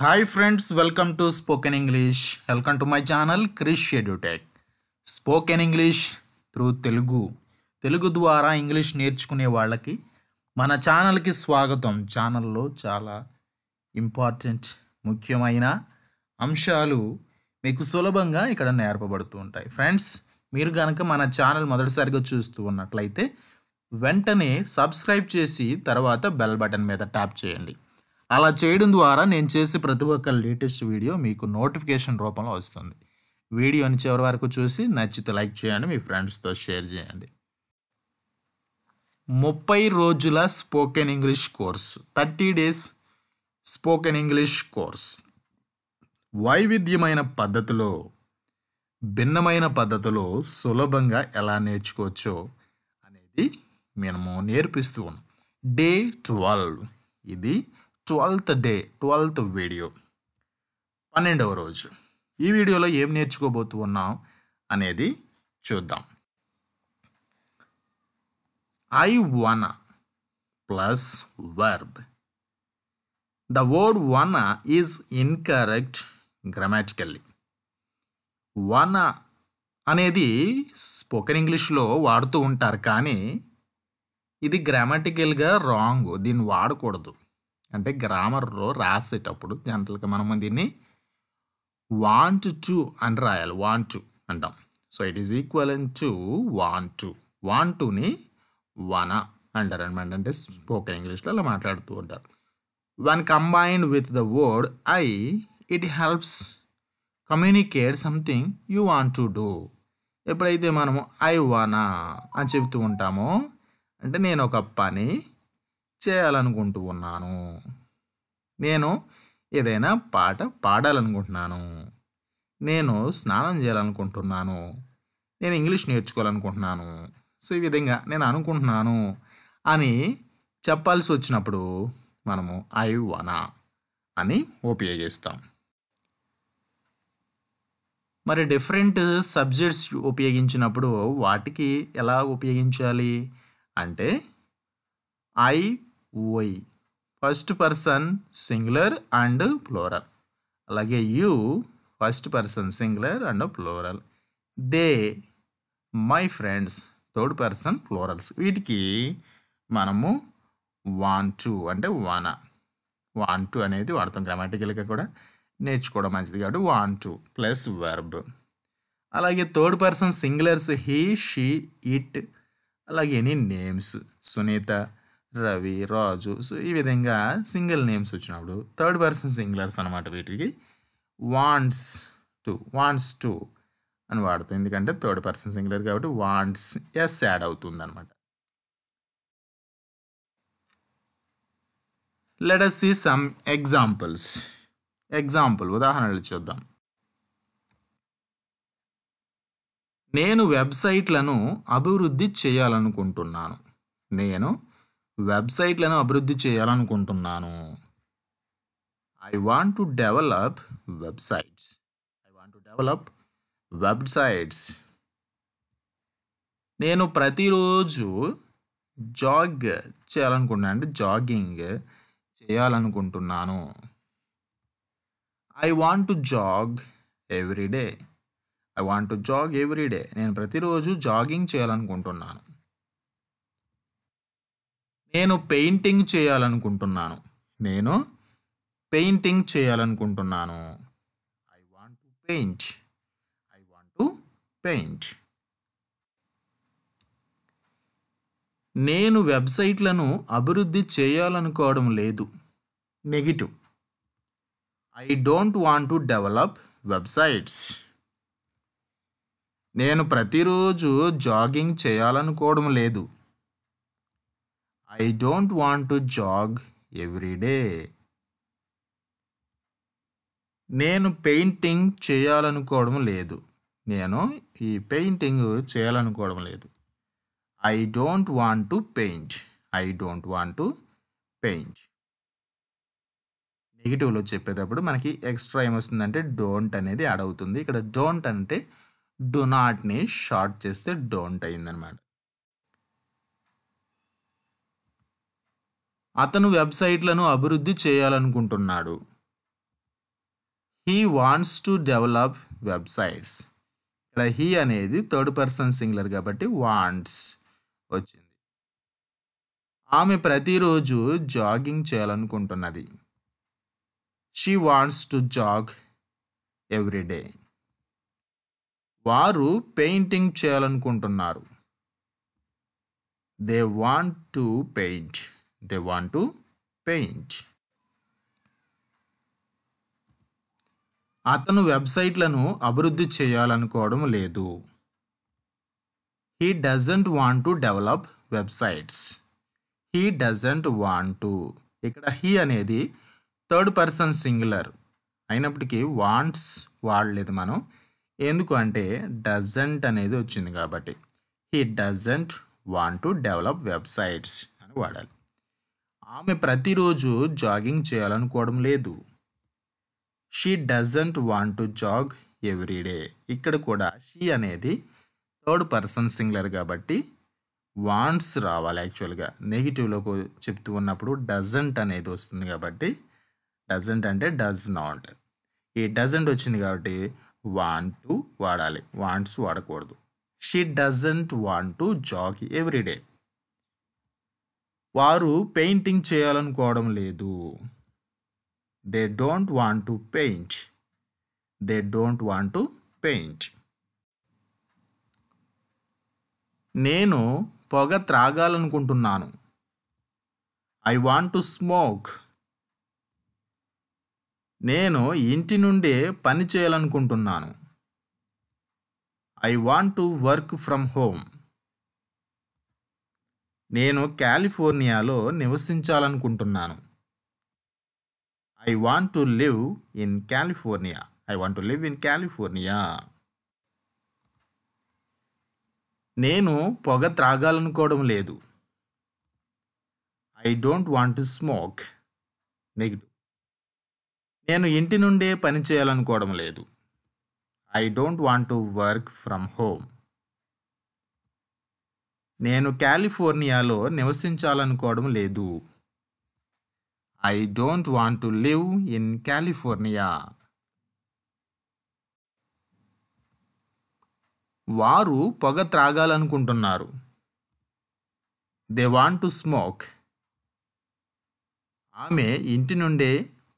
Hi friends welcome to spoken English welcome to my channel Krish edutech spoken English through Telugu Telugu ద్వారా English నేర్చుకునే వాళ్ళకి మన ఛానల్కి స్వాగతం ఛానల్లో చాలా ఇంపార్టెంట్ ముఖ్యమైన అంశాలు మీకు సులభంగా ఇక్కడ నేర్పబడుతూ ఉంటాయి ఫ్రెండ్స్ మీరు కనుక మన ఛానల్ మొదటిసారిగా చూస్తూ ఉన్నట్లయితే వెంటనే సబ్స్క్రైబ్ చేసి తర్వాత బెల్ బటన్ మీద ట్యాప్ చేయండి అలా చేయడం ద్వారా నేను చేసే ప్రతి ఒక్క లేటెస్ట్ వీడియో మీకు నోటిఫికేషన్ రూపంలో వస్తుంది వీడియోని చివరి వరకు చూసి నచ్చితే లైక్ చేయండి మీ ఫ్రెండ్స్తో షేర్ చేయండి ముప్పై రోజుల spoken English course thirty days spoken English course వైవిధ్యమైన పద్ధతిలో భిన్నమైన పద్ధతిలో సులభంగా ఎలా నేర్చుకోవచ్చో అనేది మేము నేర్పిస్తూ ఉన్నాం డే ట్వెల్వ్ ఇది ట్వెల్త్ డే ట్వెల్త్ వీడియో పన్నెండవ రోజు ఈ వీడియోలో ఏం నేర్చుకోబోతు ఉన్నాం అనేది చూద్దాం I wanna plus verb the word wanna is incorrect grammatically wanna అనేది స్పోకెన్ ఇంగ్లీష్లో వాడుతూ ఉంటారు కానీ ఇది గ్రామాటికల్గా రాంగ్ దీన్ని వాడకూడదు అంటే గ్రామర్లో రాసేటప్పుడు జనరల్గా మనం దీన్ని వాంట్ టు అని రాయాలి వాంట్ టు అంటాం so it is equal to want to want టుని వన అంటారు అనమాట అంటే స్పోకెన్ ఇంగ్లీష్లో అలా మాట్లాడుతూ ఉంటారు one combined with the word I it helps communicate something you want to do ఎప్పుడైతే మనము ఐ వన అని చెబుతూ ఉంటామో అంటే నేను ఒక పని చేయాలనుకుంటూ ఉన్నాను నేను ఏదైనా పాట పాడాలనుకుంటున్నాను నేను స్నానం చేయాలనుకుంటున్నాను నేను ఇంగ్లీష్ నేర్చుకోవాలనుకుంటున్నాను సో ఈ విధంగా నేను అనుకుంటున్నాను అని చెప్పాల్సి వచ్చినప్పుడు మనము ఐ వనా అని ఉపయోగిస్తాం మరి డిఫరెంట్ సబ్జెక్ట్స్ ఉపయోగించినప్పుడు వాటికి ఎలా ఉపయోగించాలి అంటే I we first person singular and plural అలాగే you first person singular and plural they my friends third person plurals వీటికి మనము వాన్ టూ అంటే వన్ వాన్ టూ అనేది వాడతాం గ్రామాటికల్గా కూడా నేర్చుకోవడం మంచిది కాబట్టి వాన్ టూ ప్లస్ వర్బ్ అలాగే third person singulars he she it అలాగే any names Sunitha Ravi Raju so ఈ విధంగా సింగిల్ నేమ్స్ వచ్చినప్పుడు థర్డ్ పర్సన్ సింగులర్స్ అనమాట వీటికి వాంట్స్ టు వాంట్స్ టు అని వాడుతాం ఎందుకంటే థర్డ్ పర్సన్ సింగులర్ కాబట్టి వాంట్స్ ఎస్ యాడ్ అవుతుంది అనమాట let's see some examples example ఉదాహరణలు చూద్దాం నేను వెబ్సైట్లను అభివృద్ధి చేయాలనుకుంటున్నాను నేను వెబ్సైట్లను అభివృద్ధి చేయాలనుకుంటున్నాను I want to develop websites I want to develop websites నేను ప్రతిరోజు జాగ్ చేయాలనుకుంటున్నాను అంటే జాగింగ్ చేయాలనుకుంటున్నాను I want to jog everyday I want to jog everyday నేను ప్రతిరోజు జాగింగ్ చేయాలనుకుంటున్నాను నేను పెయింటింగ్ చేయాలనుకుంటున్నాను నేను పెయింటింగ్ చేయాలనుకుంటున్నాను I want to paint I want to paint నేను వెబ్సైట్లను అభివృద్ధి చేయాలనుకోవడం లేదు negative I don't want to develop websites నేను ప్రతిరోజు జాగింగ్ చేయాలనుకోవడం లేదు I don't want to jog everyday నేను పెయింటింగ్ చేయాలనుకోవడం లేదు నేను ఈ పెయింటింగ్ చేయాలనుకోవడం లేదు I don't want to paint I don't want to paint నెగిటివ్లో చెప్పేటప్పుడు మనకి ఎక్స్ట్రా ఏమొస్తుందంటే డోంట్ అనేది యాడ్ అవుతుంది ఇక్కడ డోంట్ అంటే డో నాట్ని షార్ట్ చేస్తే డోంట్ అయిందనమాట అతను వెబ్సైట్లను అభివృద్ధి చేయాలనుకుంటున్నాడు he wants to develop websites ఇక్కడ హీ అనేది థర్డ్ పర్సన్ సింగులర్ కాబట్టి వాంట్స్ వచ్చింది ఆమె ప్రతిరోజు జాగింగ్ చేయాలనుకుంటున్నది she wants to jog everyday వారు పెయింటింగ్ చేయాలనుకుంటున్నారు they want to paint they want to paint అతను వెబ్సైట్లను అభివృద్ధి చేయాలనుకోవడం లేదు he doesn't want to develop websites he doesn't want to ఇక్కడ హీ అనేది థర్డ్ పర్సన్ సింగులర్ అయినప్పటికీ వాంట్స్ వాడలేదు మనం ఎందుకు అంటే డజంట్ అనేది వచ్చింది కాబట్టి he doesn't want to develop websites అని వాడాలి ఆమె ప్రతిరోజు జాగింగ్ చేయాలనుకోవడం లేదు she doesn't want to jog everyday ఇక్కడ కూడా షీ అనేది థర్డ్ పర్సన్ సింగులర్ కాబట్టి వాంట్స్ రావాలి యాక్చువల్గా నెగిటివ్లోకి చెప్తూ ఉన్నప్పుడు డజంట్ అనేది వస్తుంది కాబట్టి డజంట్ అంటే డజ్ నాట్ ఈ డజంట్ వచ్చింది కాబట్టి వాంట్ టు వాడాలి వాంట్స్ వాడకూడదు she doesn't want to jog everyday వారు పెయింటింగ్ చేయాలనుకోవడం లేదు they don't want to paint they don't want to paint నేను పొగ త్రాగాలనుకుంటున్నాను ఐ వాంట్ టు స్మోక్ నేను ఇంటి నుండే పని చేయాలనుకుంటున్నాను I want to work from home నేను కాలిఫోర్నియాలో నివసించాలనుకుంటున్నాను I want to live in California I want to live in California నేను పొగ త్రాగాలనుకోవడం లేదు I don't want to smoke negative నేను ఇంటి నుండే పని చేయాలనుకోవడం లేదు I don't want to work from home నేను కాలిఫోర్నియాలో నివసించాలనుకోవడం లేదు I don't want to live in California వారు పొగ త్రాగాలనుకుంటున్నారు దే వాంట్ టు స్మోక్ ఆమె ఇంటి నుండే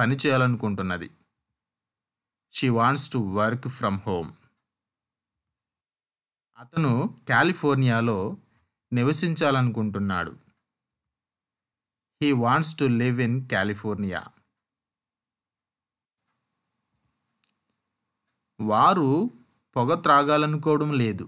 పని చేయాలనుకుంటున్నది she wants to work from home అతను కాలిఫోర్నియాలో నివసించాలనుకుంటున్నాడు he wants to live in California వారు పొగ త్రాగాలనుకోవడం లేదు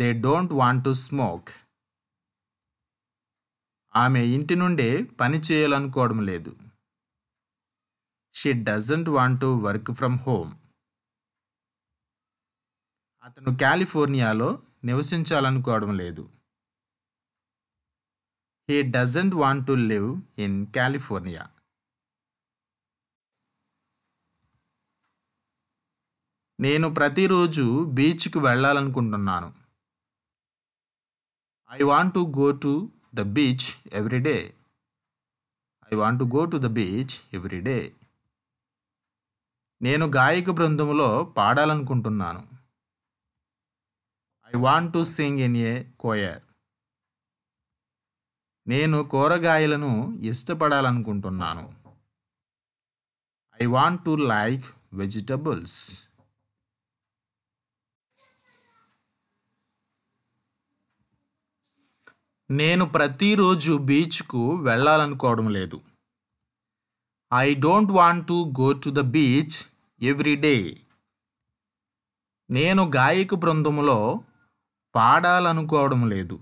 they don't want to smoke ఆమె ఇంటి నుండే పని చేయాలనుకోవడం లేదు she doesn't want to work from home అతను కాలిఫోర్నియాలో నివసించాలనుకోవడం లేదు he doesn't want to live in California నేను ప్రతిరోజు బీచ్కి వెళ్ళాలనుకుంటున్నాను I want to go to the beach everyday I want to go to the beach everyday నేను గాయక బృందంలో పాడాలనుకుంటున్నాను I want to sing in a choir నేను కూరగాయలను ఇష్టపడాలనుకుంటున్నాను I want to like vegetables నేను ప్రతిరోజు బీచ్కు వెళ్ళాలనుకోవడం లేదు I don't want to go to the beach every day నేను గాయకు బృందంలో పాడాలనుకోవడం లేదు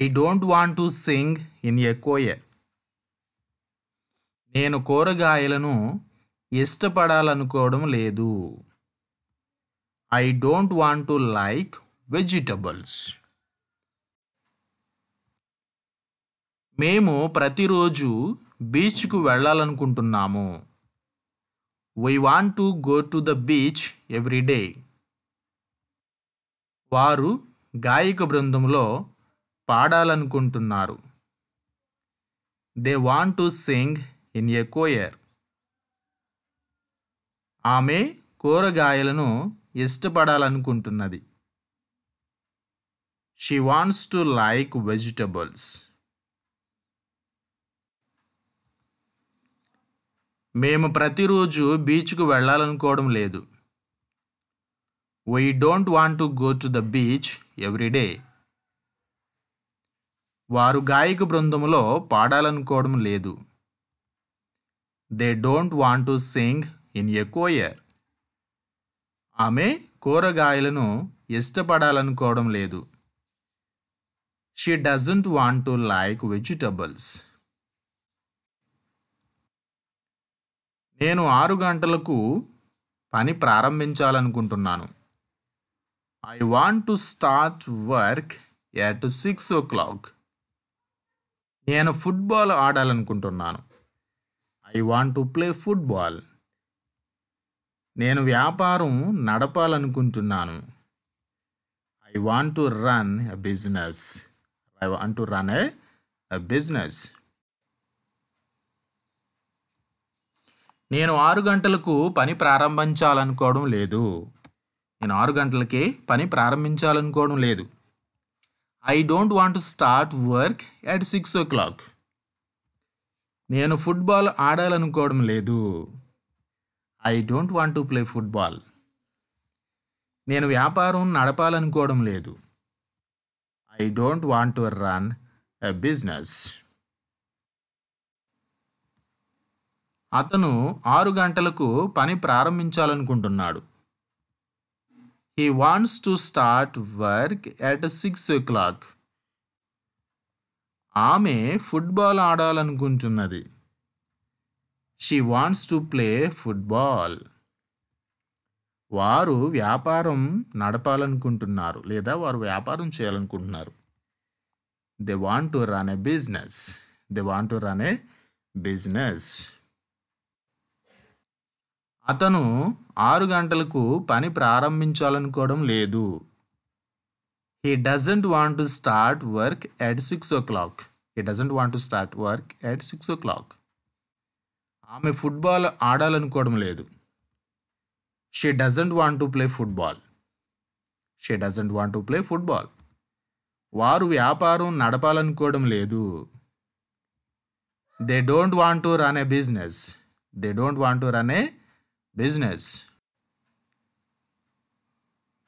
I don't want to sing in a choir నేను కూరగాయలను ఇష్టపడాలనుకోవడం లేదు I don't want to like vegetables మేము ప్రతిరోజు బీచ్కు వెళ్ళాలనుకుంటున్నాము we want to go to the beach every day వారు గాయక బృందంలో పాడాలనుకుంటున్నారు they want to sing in a choir ఆమె కూరగాయలను ఇష్టపడాలనుకుంటున్నది she wants to like vegetables మేము ప్రతిరోజు బీచ్కు వెళ్ళాలనుకోవడం లేదు we don't want to go to the beach everyday వారు గాయక బృందంలో పాడాలనుకోవడం లేదు they don't want to sing in a choir ఆమె కూరగాయలను ఇష్టపడాలనుకోవడం లేదు she doesn't want to like vegetables నేను ఆరు గంటలకు పని ప్రారంభించాలనుకుంటున్నాను I want to start work at 6 o'clock. నేను ఫుట్బాల్ ఆడాలనుకుంటున్నాను I want to play football నేను వ్యాపారం నడపాలనుకుంటున్నాను I want to run a business I want to run a business నేను ఆరు గంటలకు పని ప్రారంభించాలనుకోవడం లేదు నేను ఆరు గంటలకే పని ప్రారంభించాలనుకోవడం లేదు I don't want to start work at six o'clock నేను ఫుట్బాల్ ఆడాలనుకోవడం లేదు I don't want to play football నేను వ్యాపారం నడపాలనుకోవడం లేదు I don't want to run a business అతను ఆరు గంటలకు పని ప్రారంభించాలనుకుంటున్నాడు he wants to start work at 6 o'clock. ఆమె ఫుట్బాల్ ఆడాలనుకుంటున్నది she wants to play football వారు వ్యాపారం నడపాలనుకుంటున్నారు లేదా వారు వ్యాపారం చేయాలనుకుంటున్నారు they want to run a business they want to run a business అతను ఆరు గంటలకు పని ప్రారంభించాలనుకోవడం లేదు he doesn't want to start work at six o'clock he doesn't want to start work at six o'clock ఆమె football ఆడాలనుకోవడం లేదు she doesn't want to play football she doesn't want to play football వారు వ్యాపారం నడపాలనుకోవడం లేదు they don't want to run a business they don't want to run a business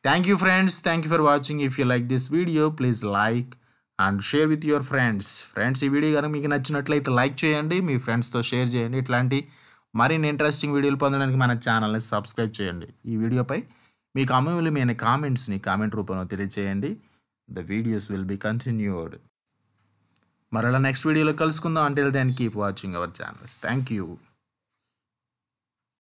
thank you friends thank you for watching if you like this video please like and share with your friends friends ఈ video కనుక మీకు నచ్చినట్లయితే like చేయండి మీ ఫ్రెండ్స్తో share చేయండి ఇట్లాంటి మరిన్ని interesting వీడియోలు పొందడానికి మన ఛానల్ని సబ్స్క్రైబ్ చేయండి ఈ వీడియోపై మీ అమూల్య మీ కామెంట్స్ని కామెంట్ రూపంలో తెలియచేయండి the videos will be continued మరలా నెక్స్ట్ వీడియోలో కలుసుకుందాం అంటే దాన్ని keep watching our channels thank you